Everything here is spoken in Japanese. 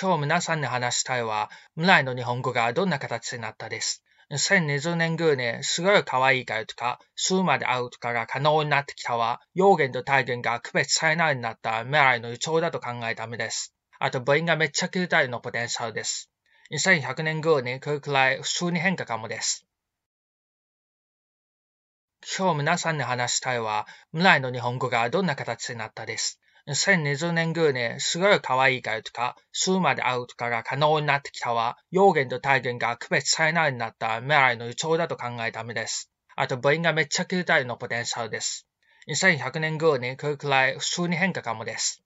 今日皆さんに話したいは、未来の日本語がどんな形になったです。2020年ぐーにすごい可愛いからとか、数まで会うとかが可能になってきたは、要言と体言が区別されないようになった未来の予兆だと考えためです。あと、母音がめっちゃ携帯のポテンシャルです。2100年ぐーにこれくらい普通に変化かもです。今日皆さんに話したいは、未来の日本語がどんな形になったです。2 0 2 0年ぐらいすごい可愛いがらとか、数まで会うとかが可能になってきたは、要言と体言が区別されないようになった未来の予兆だと考えためです。あと部員がめっちゃ携帯のポテンシャルです。2100年ぐらにこれくらい普通に変化かもです。